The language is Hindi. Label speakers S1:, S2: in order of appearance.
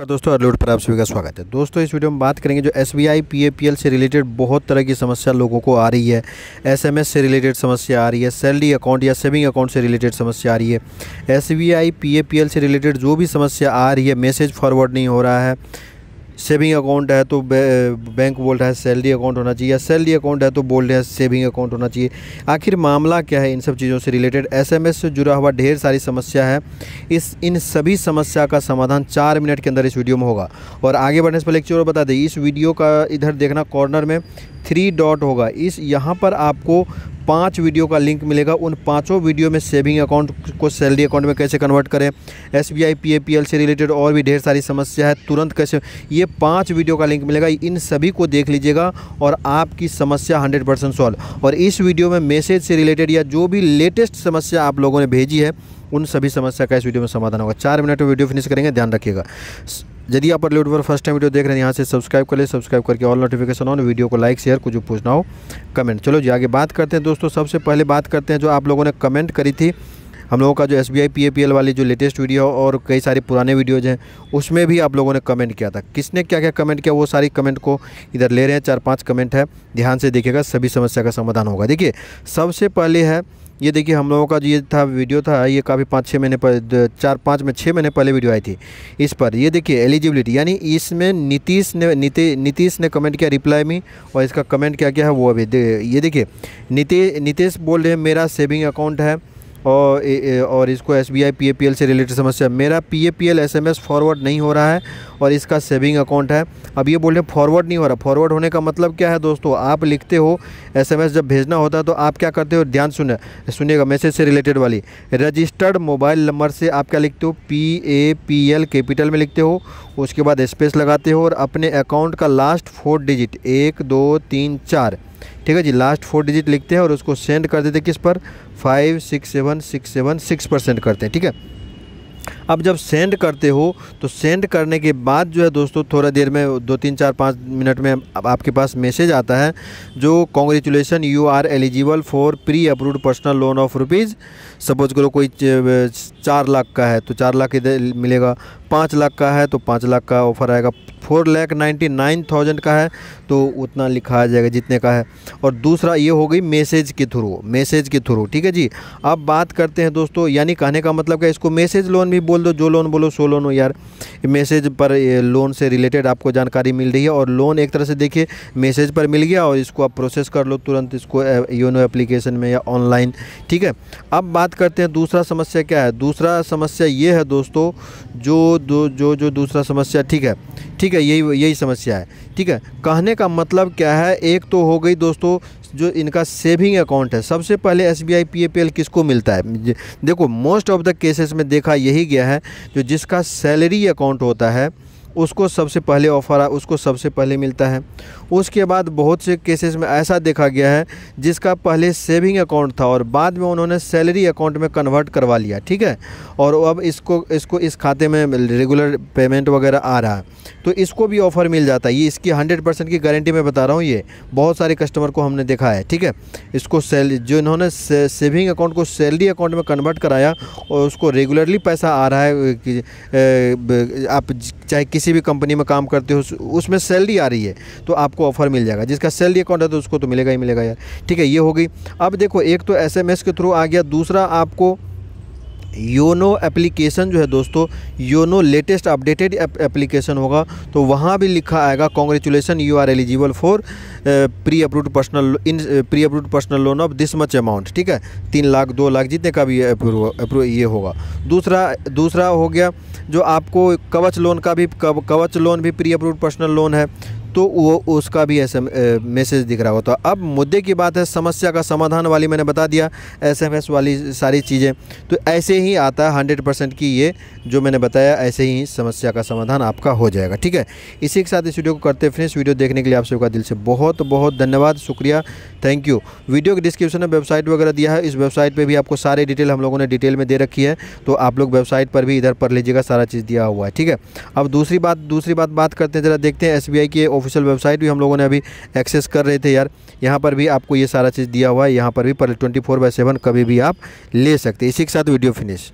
S1: नमस्कार दोस्तों अरलोड पर आप सभी का स्वागत है दोस्तों इस वीडियो में बात करेंगे जो S B I P A P L से रिलेटेड बहुत तरह की समस्या लोगों को आ रही है एस एम एस से रिलेटेड समस्या आ रही है सैलरी अकाउंट या सेविंग अकाउंट से रिलेटेड समस्या आ रही है S B I P A P L से रिलेटेड जो भी समस्या आ रही है मैसेज फॉरवर्ड नहीं हो रहा है सेविंग अकाउंट है तो बैंक बोल रहा है सैलरी अकाउंट होना चाहिए या सैलरी अकाउंट है तो बोल रहे हैं सेविंग अकाउंट होना चाहिए आखिर मामला क्या है इन सब चीज़ों से रिलेटेड एसएमएस से जुड़ा हुआ ढेर सारी समस्या है इस इन सभी समस्या का समाधान चार मिनट के अंदर इस वीडियो में होगा और आगे बढ़ने से पहले एक चीज़ और बता दें इस वीडियो का इधर देखना कॉर्नर में थ्री डॉट होगा इस यहाँ पर आपको पाँच वीडियो का लिंक मिलेगा उन पाँचों वीडियो में सेविंग अकाउंट को सैलरी अकाउंट में कैसे कन्वर्ट करें S B I P A P L से रिलेटेड और भी ढेर सारी समस्या है तुरंत कैसे ये पाँच वीडियो का लिंक मिलेगा इन सभी को देख लीजिएगा और आपकी समस्या हंड्रेड परसेंट सॉल्व और इस वीडियो में मैसेज से रिलेटेड या जो भी लेटेस्ट समस्या आप लोगों ने भेजी है उन सभी समस्या का इस वीडियो में समाधान होगा चार मिनट में वीडियो फिनिश करेंगे ध्यान रखिएगा यदि आप अगले पर फर्स्ट टाइम वीडियो देख रहे हैं यहाँ से सब्सक्राइब कर ले सब्सक्राइब करके ऑल नोटिफिकेशन ऑन वीडियो को लाइक शेयर कुछ पूछना हो कमेंट चलो जी आगे बात करते हैं दोस्तों सबसे पहले बात करते हैं जो आप लोगों ने कमेंट करी थी हम लोगों का जो एस बी वाली जो लेटेस्ट वीडियो और कई सारे पुराने वीडियोज हैं उसमें भी आप लोगों ने कमेंट किया था किसने क्या क्या कमेंट किया वो सारी कमेंट को इधर ले रहे हैं चार पाँच कमेंट है ध्यान से देखिएगा सभी समस्या का समाधान होगा देखिए सबसे पहले है ये देखिए हम लोगों का ये था वीडियो था ये काफ़ी पाँच छः महीने पहले चार पाँच में छः महीने पहले वीडियो आई थी इस पर ये देखिए एलिजिबिलिटी यानी इसमें नीतीश ने नीति नीतीश ने कमेंट किया रिप्लाई में और इसका कमेंट क्या क्या है वो अभी दे, ये देखिए नीति नीतीश बोल रहे हैं मेरा सेविंग अकाउंट है और ए, और इसको S B I P A P L से रिलेटेड समस्या मेरा P A P L S M S forward नहीं हो रहा है और इसका सेविंग अकाउंट है अब ये बोल रहे हैं फॉरवर्ड नहीं हो रहा फॉरवर्ड होने का मतलब क्या है दोस्तों आप लिखते हो एस एम एस जब भेजना होता है तो आप क्या करते हो ध्यान सुने सुनिएगा मैसेज से रिलेटेड वाली रजिस्टर्ड मोबाइल नंबर से आप क्या लिखते हो P A P L capital में लिखते हो उसके बाद स्पेस लगाते हो और अपने अकाउंट का लास्ट फोर डिजिट एक दो तीन चार ठीक है जी लास्ट फोर डिजिट लिखते हैं और उसको सेंड कर देते किस पर five six seven six seven six पर सेंड करते हैं ठीक है अब जब सेंड करते हो तो सेंड करने के बाद जो है दोस्तों थोड़ा देर में दो तीन चार पाँच मिनट में अब आपके पास मैसेज आता है जो congratulation you are eligible for pre approved personal loan of rupees suppose करो कोई चार लाख का है तो चार लाख मिलेगा पाँच लाख का है तो पाँच लाख का ऑफर आएगा four lakh ninety nine thousand का है तो उतना लिखा जाएगा जितने का है और दूसरा ये हो गई मैसेज के थ्रू मैसेज के थ्रू ठीक है जी अब बात करते हैं दोस्तों यानी कहने का मतलब क्या इसको मैसेज लोन भी बोल दो जो लोन बोलो सो लोन हो यार मैसेज पर लोन से रिलेटेड आपको जानकारी मिल रही है और लोन एक तरह से देखिए मैसेज पर मिल गया और इसको आप प्रोसेस कर लो तुरंत इसको योनो एप्लीकेशन में या ऑनलाइन ठीक है अब बात करते हैं दूसरा समस्या क्या है दूसरा समस्या ये है दोस्तों जो दो जो जो दूसरा समस्या ठीक है ठीक है यही यही समस्या है ठीक है कहने का मतलब क्या है एक तो हो गई दोस्तों जो इनका सेविंग अकाउंट है सबसे पहले S B I P A P L किसको मिलता है देखो मोस्ट ऑफ द केसेस में देखा यही गया है जो जिसका सैलरी अकाउंट होता है उसको सबसे पहले ऑफ़र आ उसको सबसे पहले मिलता है उसके बाद बहुत से केसेस में ऐसा देखा गया है जिसका पहले सेविंग अकाउंट था और बाद में उन्होंने सैलरी अकाउंट में कन्वर्ट करवा लिया ठीक है और अब इसको इसको इस खाते में रेगुलर पेमेंट वगैरह आ रहा है तो इसको भी ऑफ़र मिल जाता है ये इसकी हंड्रेड परसेंट की गारंटी मैं बता रहा हूँ ये बहुत सारे कस्टमर को हमने देखा है ठीक है इसको सैलरी जो इन्होंने से, सेविंग अकाउंट को सैलरी अकाउंट में कन्वर्ट कराया और उसको रेगुलरली पैसा आ रहा है आप चाहे किसी किसी भी कंपनी में काम करते हो उसमें सैलरी आ रही है तो आपको ऑफर मिल जाएगा जिसका सैलरी अकाउंट है तो उसको तो मिलेगा ही मिलेगा यार ठीक है ये हो गई अब देखो एक तो एस के थ्रू आ गया दूसरा आपको योनो एप्लीकेशन जो है दोस्तों योनो लेटेस्ट अपडेटेड एप्लीकेशन होगा तो वहाँ भी लिखा आएगा congratulation you are eligible for pre approved personal in pre approved personal loan of this much amount ठीक है तीन लाख दो लाख जितने का भी अप्रूव ये होगा दूसरा दूसरा हो गया जो आपको कवच लोन का भी कवच लोन भी प्री अप्रूव्ड पर्सनल लोन है तो वो उसका भी ऐसा मैसेज दिख रहा होता अब मुद्दे की बात है समस्या का समाधान वाली मैंने बता दिया एसएमएस वाली सारी चीज़ें तो ऐसे ही आता है हंड्रेड परसेंट की ये जो मैंने बताया ऐसे ही समस्या का समाधान आपका हो जाएगा ठीक है इसी के साथ इस वीडियो को करते फ्रेंड्स वीडियो देखने के लिए आप सबका दिल से बहुत बहुत धन्यवाद शुक्रिया थैंक यू वीडियो के डिस्क्रिप्शन में वेबसाइट वगैरह दिया है इस वेबसाइट पर भी आपको सारे डिटेल हम लोगों ने डिटेल में दे रखी है तो आप लोग वेबसाइट पर भी इधर पढ़ लीजिएगा सारा चीज़ दिया हुआ है ठीक है अब दूसरी बात दूसरी बात बात करते हैं ज़रा देखते हैं एस के ऑफिस ऑफिशियल वेबसाइट भी हम लोगों ने अभी एक्सेस कर रहे थे यार यहाँ पर भी आपको ये सारा चीज़ दिया हुआ है यहाँ पर भी पर ट्वेंटी फोर बाई सेवन कभी भी आप ले सकते इसी के साथ वीडियो फिनिश